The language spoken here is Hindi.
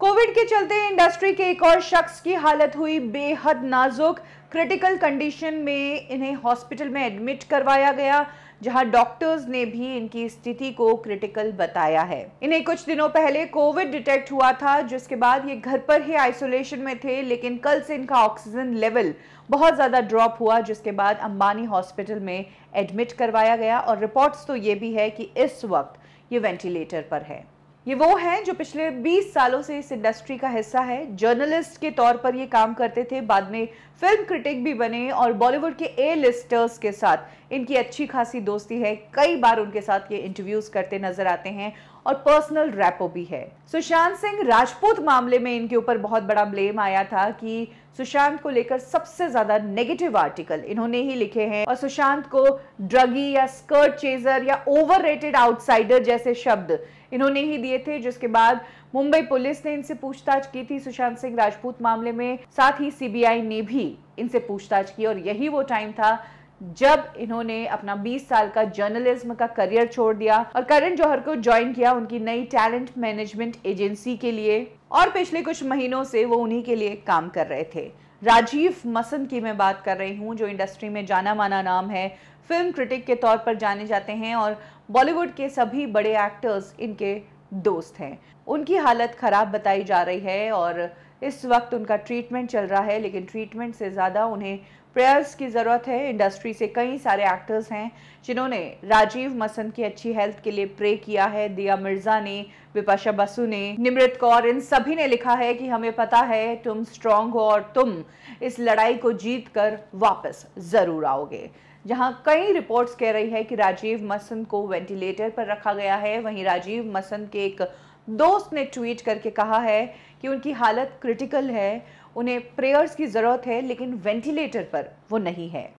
कोविड के चलते इंडस्ट्री के एक और शख्स की हालत हुई बेहद नाजुक क्रिटिकल कंडीशन में इन्हें हॉस्पिटल में एडमिट करवाया गया जहां डॉक्टर्स ने भी इनकी स्थिति को क्रिटिकल बताया है इन्हें कुछ दिनों पहले कोविड डिटेक्ट हुआ था जिसके बाद ये घर पर ही आइसोलेशन में थे लेकिन कल से इनका ऑक्सीजन लेवल बहुत ज़्यादा ड्रॉप हुआ जिसके बाद अंबानी हॉस्पिटल में एडमिट करवाया गया और रिपोर्ट्स तो ये भी है कि इस वक्त ये वेंटिलेटर पर है ये वो हैं जो पिछले 20 सालों से इस इंडस्ट्री का हिस्सा है जर्नलिस्ट के तौर पर ये काम करते थे बाद में फिल्म क्रिटिक भी बने और बॉलीवुड के ए लिस्टर्स के साथ इनकी अच्छी खासी दोस्ती है कई बार उनके साथ ये इंटरव्यूज़ करते नजर आते हैं और पर्सनल रैपो भी है सुशांत सिंह राजपूत मामले में इनके ऊपर बहुत बड़ा ब्लेम आया था कि सुशांत को लेकर सबसे ज्यादा नेगेटिव आर्टिकल इन्होंने ही लिखे हैं और सुशांत को ड्रगी या स्कर्ट चेजर या ओवररेटेड आउटसाइडर जैसे शब्द इन्होंने ही दिए थे जिसके बाद मुंबई पुलिस ने इनसे पूछताछ की थी सुशांत सिंह राजपूत मामले में साथ ही सीबीआई ने भी इनसे पूछताछ की और यही वो टाइम था जब इन्होंने अपना 20 साल का जर्नलिज्म का करियर छोड़ दिया और करण जौहर को ज्वाइन किया उनकी नई टैलेंट मैनेजमेंट एजेंसी के लिए और पिछले कुछ महीनों से वो उन्हीं के लिए काम कर रहे थे राजीव मसंद की मैं बात कर रही हूँ जो इंडस्ट्री में जाना माना नाम है फिल्म क्रिटिक के तौर पर जाने जाते हैं और बॉलीवुड के सभी बड़े एक्टर्स इनके दोस्त हैं उनकी हालत ख़राब बताई जा रही है और इस वक्त उनका ट्रीटमेंट चल रहा है लेकिन ट्रीटमेंट से ज़्यादा उन्हें प्रेयर्स की ज़रूरत है इंडस्ट्री से कई सारे एक्टर्स हैं जिन्होंने राजीव मसन की अच्छी हेल्थ के लिए प्रे किया है दिया मिर्ज़ा ने विपाशा बसु ने निमृत कौर इन सभी ने लिखा है कि हमें पता है तुम स्ट्रांग हो और तुम इस लड़ाई को जीत कर वापस ज़रूर आओगे जहां कई रिपोर्ट्स कह रही है कि राजीव मसंद को वेंटिलेटर पर रखा गया है वहीं राजीव मसंद के एक दोस्त ने ट्वीट करके कहा है कि उनकी हालत क्रिटिकल है उन्हें प्रेयर्स की ज़रूरत है लेकिन वेंटिलेटर पर वो नहीं है